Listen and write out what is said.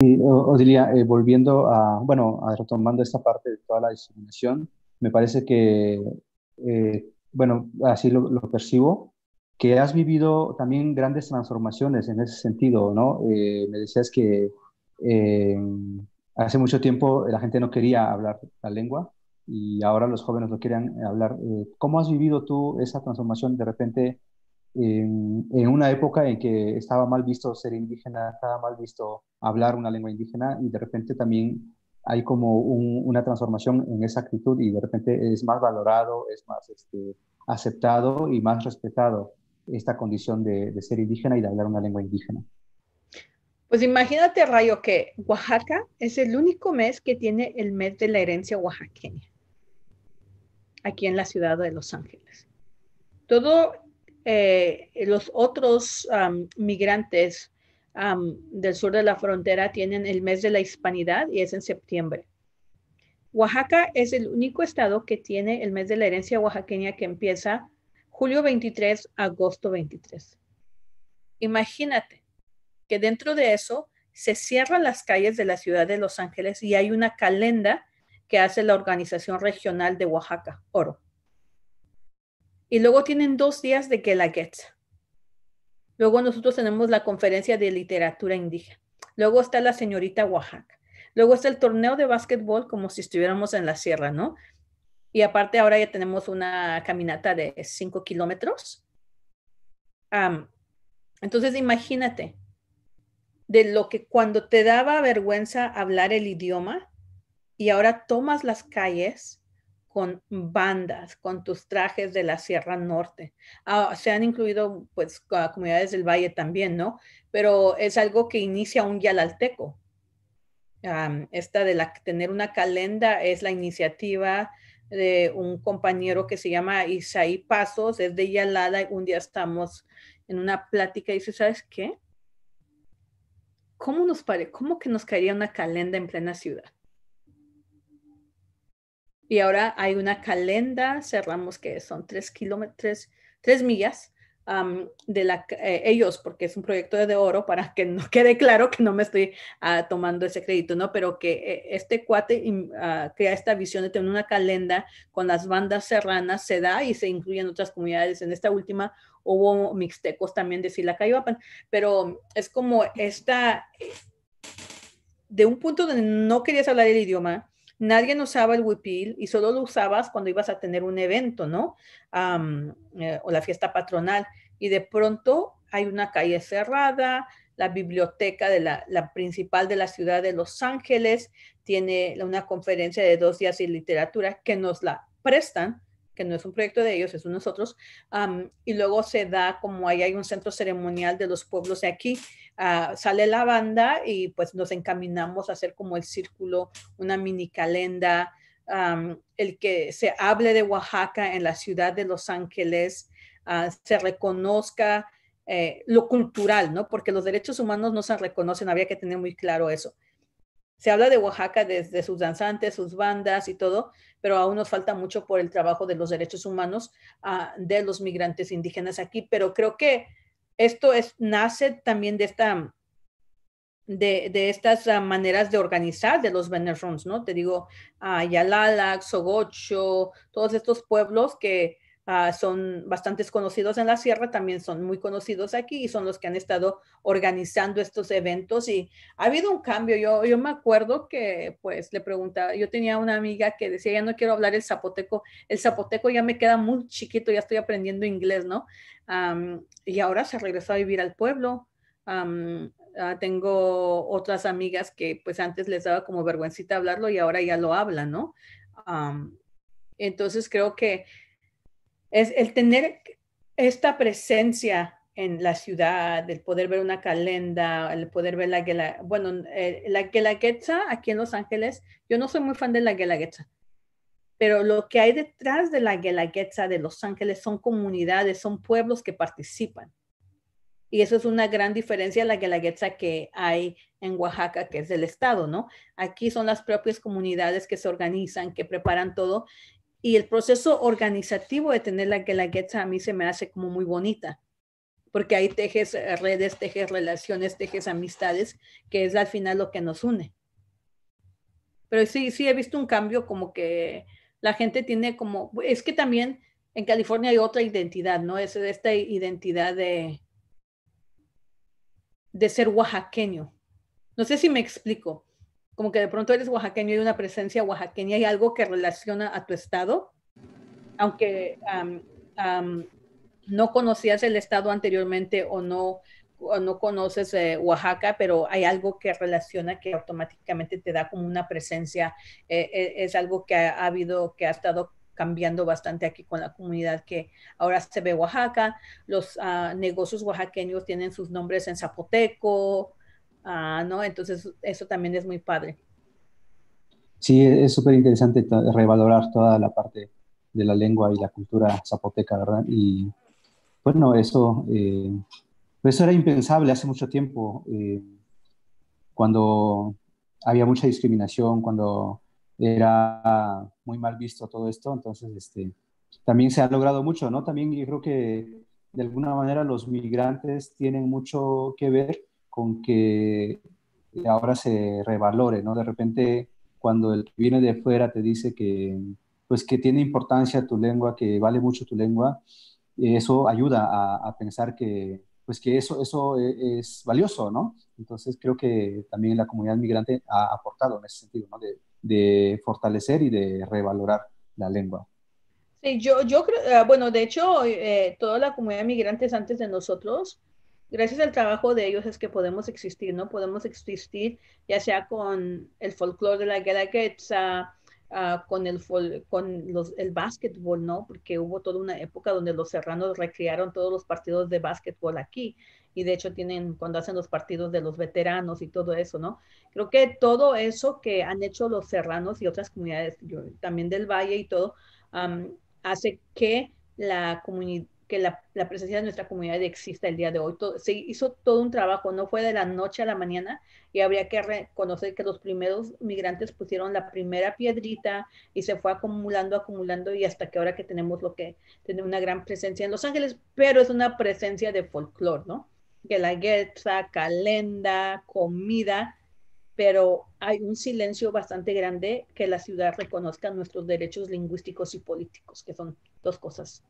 Y, Odilia, eh, volviendo a, bueno, a retomando esta parte de toda la discriminación, me parece que, eh, bueno, así lo, percibo, que has vivido también grandes transformaciones en ese sentido, ¿no? Eh, me decías que hace mucho tiempo la gente no quería hablar la lengua y ahora los jóvenes lo quieren hablar. ¿Cómo has vivido tú esa transformación de repente en, en, una época en que estaba mal visto ser indígena, estaba mal visto hablar una lengua indígena y de repente también hay como una transformación en esa actitud y de repente es más valorado, es más este, aceptado y más respetado esta condición de, de ser indígena y de hablar una lengua indígena. Pues imagínate, Rayo, que Oaxaca es el único mes que tiene el mes de la herencia oaxaqueña, aquí en la ciudad de Los Ángeles. Todo eh, los otros migrantes del sur de la frontera tienen el mes de la hispanidad y es en septiembre. Oaxaca es el único estado que tiene el mes de la herencia oaxaqueña que empieza julio 23, agosto 23. Imagínate que dentro de eso se cierran las calles de la ciudad de Los Ángeles y hay una calenda que hace la organización regional de Oaxaca, Oro y luego tienen dos días de Gelaguetza. Luego nosotros tenemos la conferencia de literatura indígena. Luego está la señorita Oaxaca. Luego está el torneo de básquetbol como si estuviéramos en la sierra, ¿no? Y aparte ahora ya tenemos una caminata de cinco kilómetros. entonces imagínate, de lo que cuando te daba vergüenza hablar el idioma y ahora tomas las calles con bandas, con tus trajes de la Sierra Norte. Ah, se han incluido pues comunidades del valle también, ¿no? Pero es algo que inicia un yalalteco. esta de la, tener una calenda es la iniciativa de un compañero que se llama Isaí Pasos, es de Yalala. Un día estamos en una plática y dice, ¿sabes qué? ¿Cómo, nos pare, ¿Cómo que nos caería una calenda en plena ciudad? y ahora hay una calenda, cerramos que son tres kilómetros, tres millas de la, eh, ellos, porque es un proyecto de oro, para que no quede claro que no me estoy ah, tomando ese crédito, ¿no? Pero que eh, este cuate ah, crea esta visión de tener una calenda con las bandas serranas, se da y se incluyen otras comunidades. En esta última hubo mixtecos también de Silacayoapan, pero es como esta, de un punto donde no querías hablar el idioma, nadie usaba el WIPIL y solo lo usabas cuando ibas a tener un evento, ¿no? Eh, o la fiesta patronal. Y de pronto hay una calle cerrada, la biblioteca de la, la, principal de la ciudad de Los Ángeles tiene una conferencia de dos días y literatura que nos la prestan que no es un proyecto de ellos, es de nosotros, y luego se da como ahí hay un centro ceremonial de los pueblos de aquí, ah, sale la banda y pues nos encaminamos a hacer como el círculo, una mini calenda, el que se hable de Oaxaca en la ciudad de Los Ángeles, ah, se reconozca eh, lo cultural, Porque los derechos humanos no se reconocen, había que tener muy claro eso. Se habla de Oaxaca desde sus danzantes, sus bandas y todo, pero aún nos falta mucho por el trabajo de los derechos humanos ah, de los migrantes indígenas aquí. Pero creo que esto es, nace también de esta de, estas ah, maneras de organizar de los Venerons, ¿no? Te digo, Ayalala, ah, sogocho todos estos pueblos que Ah, son bastantes conocidos en la sierra, también son muy conocidos aquí y son los que han estado organizando estos eventos y ha habido un cambio. Yo, yo me acuerdo que pues le preguntaba, yo tenía una amiga que decía, ya no quiero hablar el zapoteco, el zapoteco ya me queda muy chiquito, ya estoy aprendiendo inglés, ¿no? y ahora se regresó a vivir al pueblo. Ah, tengo otras amigas que pues antes les daba como vergüencita hablarlo y ahora ya lo hablan, ¿no? entonces creo que es el tener esta presencia en la ciudad, el poder ver una calenda, el poder ver la guelaguetza. Bueno, eh, la guelaguetza aquí en Los Ángeles, yo no soy muy fan de la guelaguetza, pero lo que hay detrás de la guelaguetza de Los Ángeles son comunidades, son pueblos que participan. Y eso es una gran diferencia a la guelaguetza que hay en Oaxaca, que es del Estado, ¿no? Aquí son las propias comunidades que se organizan, que preparan todo y el proceso organizativo de tener la guelaguetza a mí se me hace como muy bonita, porque hay tejes eh, redes, tejes relaciones, tejes amistades, que es al final lo que nos une. Pero sí, sí he visto un cambio como que la gente tiene como, es que también en California hay otra identidad, ¿no? Es esta identidad de, de ser oaxaqueño. No sé si me explico como que de pronto eres oaxaqueño y hay una presencia oaxaqueña hay algo que relaciona a tu estado, aunque no conocías el estado anteriormente o no, no conoces eh, Oaxaca, pero hay algo que relaciona que automáticamente te da como una presencia. Eh, eh, es algo que ha, habido, que ha estado cambiando bastante aquí con la comunidad que ahora se ve Oaxaca. Los ah, negocios oaxaqueños tienen sus nombres en zapoteco, Ah, ¿no? Entonces, eso también es muy padre. Sí, e-, es súper interesante revalorar toda la parte de la lengua y la cultura zapoteca, ¿verdad? Y bueno, eso, eh, pues era impensable hace mucho tiempo, eh, cuando había mucha discriminación, cuando era muy mal visto todo esto, entonces este, también se ha logrado mucho, ¿no? También yo creo que de alguna manera los migrantes tienen mucho que ver con que ahora se revalore, ¿no? De repente, cuando el que viene de fuera te dice que, pues, que tiene importancia tu lengua, que vale mucho tu lengua, eso ayuda a, pensar que, pues, que eso, eso e, es, valioso, ¿no? Entonces, creo que también la comunidad migrante ha aportado en ese sentido, ¿no? De, fortalecer y de revalorar la lengua. Sí, yo, yo creo, eh, bueno, de hecho, eh, toda la comunidad de migrantes antes de nosotros gracias al trabajo de ellos es que podemos existir, ¿no? Podemos existir ya sea con el folclore de la guerra uh, con el con los, el básquetbol, ¿no? Porque hubo toda una época donde los serranos recrearon todos los partidos de básquetbol aquí y de hecho tienen cuando hacen los partidos de los veteranos y todo eso, ¿no? Creo que todo eso que han hecho los serranos y otras comunidades también del valle y todo hace que la comunidad que la, presencia de nuestra comunidad exista el día de hoy. se hizo todo un trabajo, no fue de la noche a la mañana y habría que reconocer que los primeros migrantes pusieron la primera piedrita y se fue acumulando, acumulando y hasta que ahora que tenemos lo que tiene una gran presencia en Los Ángeles, pero es una presencia de folclore, ¿no? Que la guerra, calenda, comida, pero hay un silencio bastante grande que la ciudad reconozca nuestros derechos lingüísticos y políticos, que son dos cosas